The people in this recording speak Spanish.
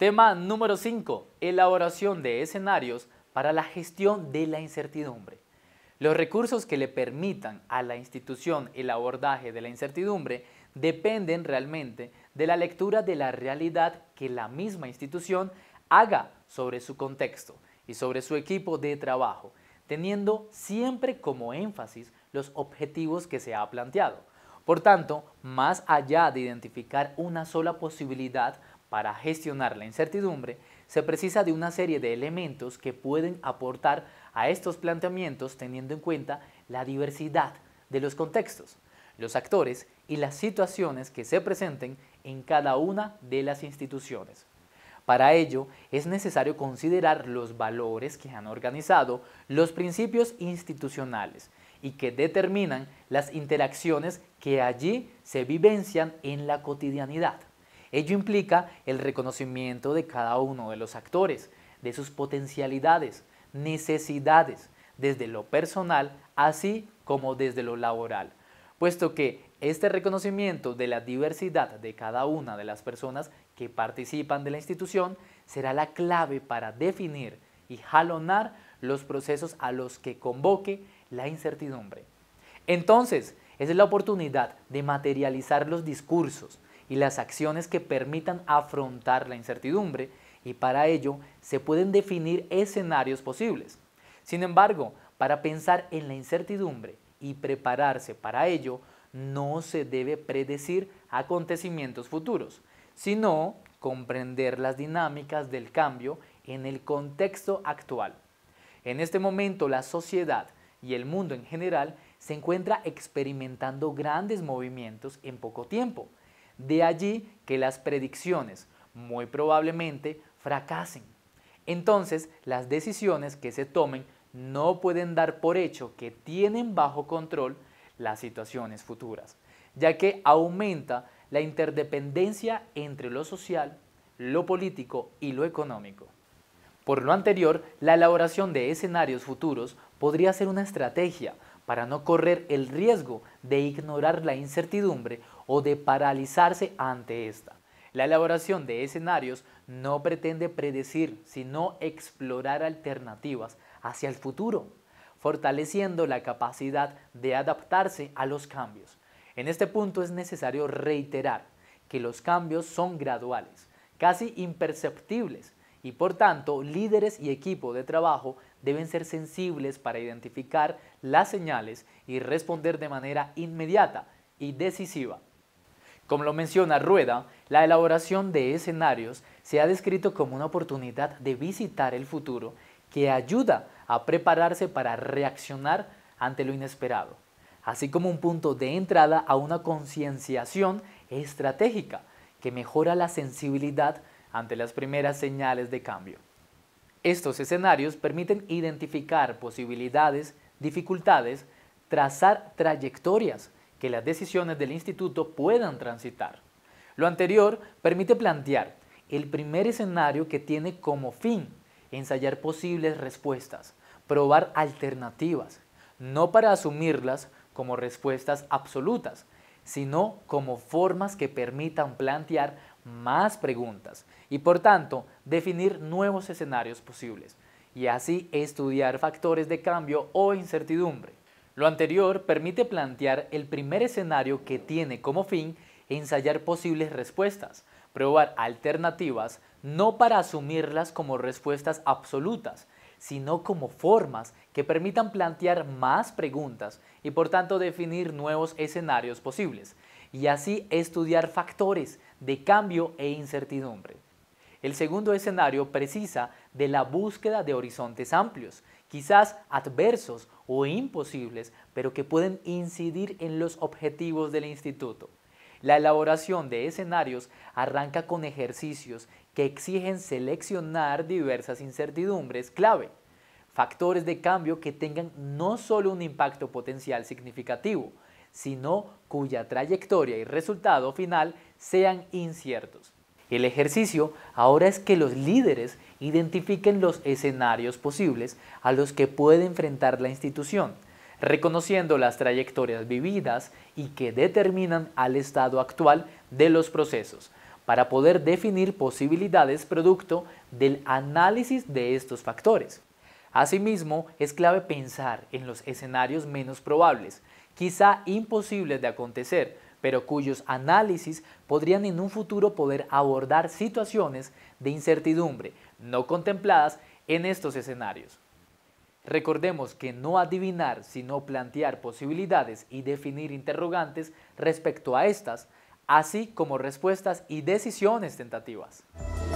Tema número 5. Elaboración de escenarios para la gestión de la incertidumbre. Los recursos que le permitan a la institución el abordaje de la incertidumbre dependen realmente de la lectura de la realidad que la misma institución haga sobre su contexto y sobre su equipo de trabajo, teniendo siempre como énfasis los objetivos que se ha planteado. Por tanto, más allá de identificar una sola posibilidad, para gestionar la incertidumbre, se precisa de una serie de elementos que pueden aportar a estos planteamientos teniendo en cuenta la diversidad de los contextos, los actores y las situaciones que se presenten en cada una de las instituciones. Para ello, es necesario considerar los valores que han organizado los principios institucionales y que determinan las interacciones que allí se vivencian en la cotidianidad. Ello implica el reconocimiento de cada uno de los actores, de sus potencialidades, necesidades, desde lo personal, así como desde lo laboral, puesto que este reconocimiento de la diversidad de cada una de las personas que participan de la institución será la clave para definir y jalonar los procesos a los que convoque la incertidumbre. Entonces, es la oportunidad de materializar los discursos, y las acciones que permitan afrontar la incertidumbre y para ello se pueden definir escenarios posibles. Sin embargo, para pensar en la incertidumbre y prepararse para ello, no se debe predecir acontecimientos futuros, sino comprender las dinámicas del cambio en el contexto actual. En este momento la sociedad y el mundo en general se encuentra experimentando grandes movimientos en poco tiempo, de allí que las predicciones muy probablemente fracasen. Entonces, las decisiones que se tomen no pueden dar por hecho que tienen bajo control las situaciones futuras, ya que aumenta la interdependencia entre lo social, lo político y lo económico. Por lo anterior, la elaboración de escenarios futuros podría ser una estrategia para no correr el riesgo de ignorar la incertidumbre o de paralizarse ante esta. La elaboración de escenarios no pretende predecir, sino explorar alternativas hacia el futuro, fortaleciendo la capacidad de adaptarse a los cambios. En este punto es necesario reiterar que los cambios son graduales, casi imperceptibles, y por tanto líderes y equipo de trabajo deben ser sensibles para identificar las señales y responder de manera inmediata y decisiva. Como lo menciona Rueda, la elaboración de escenarios se ha descrito como una oportunidad de visitar el futuro que ayuda a prepararse para reaccionar ante lo inesperado, así como un punto de entrada a una concienciación estratégica que mejora la sensibilidad ante las primeras señales de cambio. Estos escenarios permiten identificar posibilidades, dificultades, trazar trayectorias que las decisiones del instituto puedan transitar. Lo anterior permite plantear el primer escenario que tiene como fin ensayar posibles respuestas, probar alternativas, no para asumirlas como respuestas absolutas, sino como formas que permitan plantear más preguntas y por tanto definir nuevos escenarios posibles y así estudiar factores de cambio o incertidumbre. Lo anterior permite plantear el primer escenario que tiene como fin ensayar posibles respuestas, probar alternativas no para asumirlas como respuestas absolutas, sino como formas que permitan plantear más preguntas y por tanto definir nuevos escenarios posibles, y así estudiar factores de cambio e incertidumbre. El segundo escenario precisa de la búsqueda de horizontes amplios, quizás adversos o imposibles, pero que pueden incidir en los objetivos del instituto. La elaboración de escenarios arranca con ejercicios que exigen seleccionar diversas incertidumbres clave, factores de cambio que tengan no solo un impacto potencial significativo, sino cuya trayectoria y resultado final sean inciertos. El ejercicio ahora es que los líderes identifiquen los escenarios posibles a los que puede enfrentar la institución, reconociendo las trayectorias vividas y que determinan al estado actual de los procesos, para poder definir posibilidades producto del análisis de estos factores. Asimismo, es clave pensar en los escenarios menos probables, quizá imposibles de acontecer, pero cuyos análisis podrían en un futuro poder abordar situaciones de incertidumbre no contempladas en estos escenarios. Recordemos que no adivinar, sino plantear posibilidades y definir interrogantes respecto a estas, así como respuestas y decisiones tentativas.